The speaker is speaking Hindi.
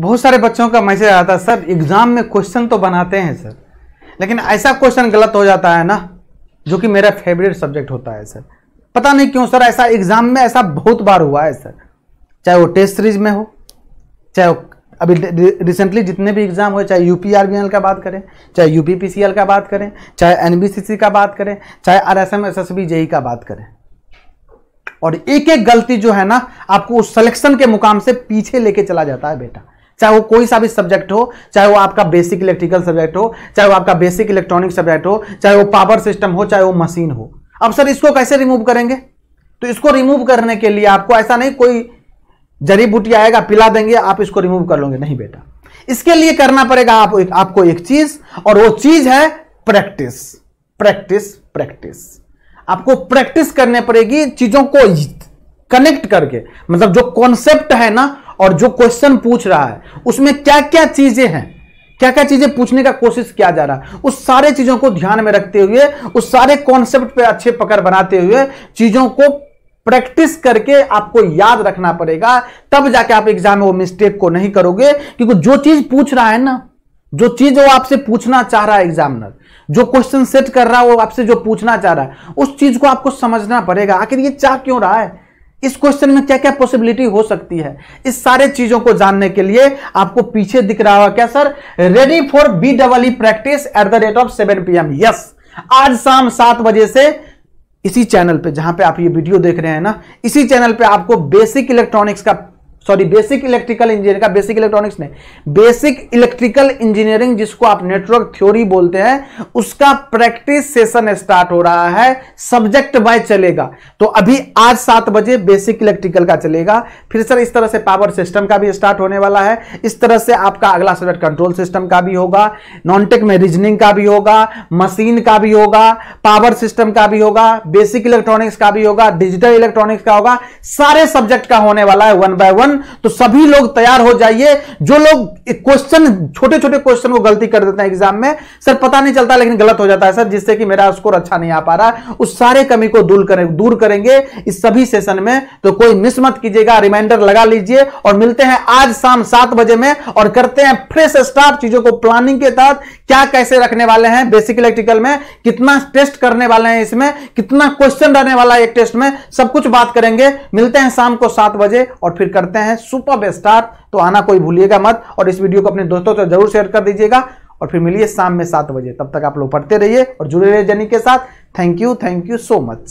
बहुत सारे बच्चों का मैसेज आता है सर एग्ज़ाम में क्वेश्चन तो बनाते हैं सर लेकिन ऐसा क्वेश्चन गलत हो जाता है ना जो कि मेरा फेवरेट सब्जेक्ट होता है सर पता नहीं क्यों सर ऐसा एग्ज़ाम में ऐसा बहुत बार हुआ है सर चाहे वो टेस्ट सीरीज में हो चाहे वो अभी रिसेंटली जितने भी एग्ज़ाम हुए चाहे U P R B L का बात करें चाहे U P P C L का बात करें चाहे एन बी सी सी का बात करें चाहे R S M S S B JE का बात करें और एक एक गलती जो है ना आपको उस सलेक्शन के मुकाम से पीछे लेके चला जाता है बेटा चाहे वो कोई सा भी सब्जेक्ट हो चाहे वो आपका बेसिक इलेक्ट्रिकल सब्जेक्ट हो चाहे वो आपका बेसिक इलेक्ट्रॉनिक सब्जेक्ट हो चाहे वो पावर सिस्टम हो चाहे वो मशीन हो अब सर इसको कैसे रिमूव करेंगे तो इसको रिमूव करने के लिए आपको ऐसा नहीं कोई जड़ी बूटी आएगा पिला देंगे आप इसको रिमूव कर लोगे नहीं बेटा इसके लिए करना पड़ेगा आप, एक, आपको एक चीज और वो चीज है प्रैक्टिस प्रैक्टिस प्रैक्टिस आपको प्रैक्टिस करने पड़ेगी चीजों को कनेक्ट करके मतलब जो कॉन्सेप्ट है ना और जो क्वेश्चन पूछ रहा है उसमें क्या क्या चीजें हैं क्या क्या चीजें पूछने का कोशिश किया जा रहा है उस सारे चीजों को ध्यान में रखते हुए उस सारे कॉन्सेप्ट पे अच्छे पकड़ बनाते हुए चीजों को प्रैक्टिस करके आपको याद रखना पड़ेगा तब जाके आप एग्जाम में वो मिस्टेक को नहीं करोगे क्योंकि जो चीज पूछ रहा है ना जो चीज वो आपसे पूछना चाह रहा है एग्जामिनर जो क्वेश्चन सेट कर रहा है वो आपसे जो पूछना चाह रहा है उस चीज को आपको समझना पड़ेगा आखिर ये चाह क्यों रहा है इस क्वेश्चन में क्या क्या पॉसिबिलिटी हो सकती है इस सारे चीजों को जानने के लिए आपको पीछे दिख रहा होगा क्या sir ready for B double practice at the rate of seven P M yes आज शाम सात बजे से इसी चैनल पे जहां पे आप ये वीडियो देख रहे हैं ना इसी चैनल पे आपको बेसिक इलेक्ट्रॉनिक्स का सॉरी बेसिक इलेक्ट्रिकल इंजीनियरिंग का बेसिक इलेक्ट्रॉनिक्स ने बेसिक इलेक्ट्रिकल इंजीनियरिंग जिसको आप नेटवर्क थ्योरी बोलते हैं उसका प्रैक्टिस सेशन स्टार्ट हो रहा है सब्जेक्ट वाइज चलेगा तो अभी आज सात बजे बेसिक इलेक्ट्रिकल का चलेगा फिर सर इस तरह से पावर सिस्टम का भी स्टार्ट होने वाला है इस तरह से आपका अगला सब्जेक्ट कंट्रोल सिस्टम का भी होगा नॉनटेक में रीजनिंग का भी होगा मशीन का भी होगा पावर सिस्टम का भी होगा बेसिक इलेक्ट्रॉनिक्स का भी होगा डिजिटल इलेक्ट्रॉनिक्स का होगा सारे सब्जेक्ट का होने वाला है वन बाय वन क्वेश्चन तो सभी लोग तैयार हो जाइए जो लोग क्वेश्चन छोटे छोटे क्वेश्चन को गलती कर देते हैं एग्जाम में सर पता नहीं चलता लेकिन गलत हो जाता है सर जिससे कि मेरा स्कोर अच्छा नहीं आ पा रहा उस सारे कमी को दूर करें दूर करेंगे इस सभी सेशन में तो कोई मिस मत कीजिएगा रिमाइंडर लगा लीजिए और मिलते हैं आज शाम सात बजे में और करते हैं फ्रेश स्टार्ट चीजों को प्लानिंग के तहत क्या कैसे रखने वाले हैं बेसिक इलेक्ट्रिकल में कितना टेस्ट करने वाले हैं इसमें कितना क्वेश्चन रहने वाला है एक टेस्ट में सब कुछ बात करेंगे मिलते हैं शाम को सात बजे और फिर करते हैं रहे हैं सुपर स्टार तो आना कोई भूलिएगा मत और इस वीडियो को अपने दोस्तों से जरूर शेयर कर दीजिएगा और फिर मिलिए शाम में सात बजे तब तक आप लोग पढ़ते रहिए और जुड़े रहिए जनी के साथ thank you thank you so much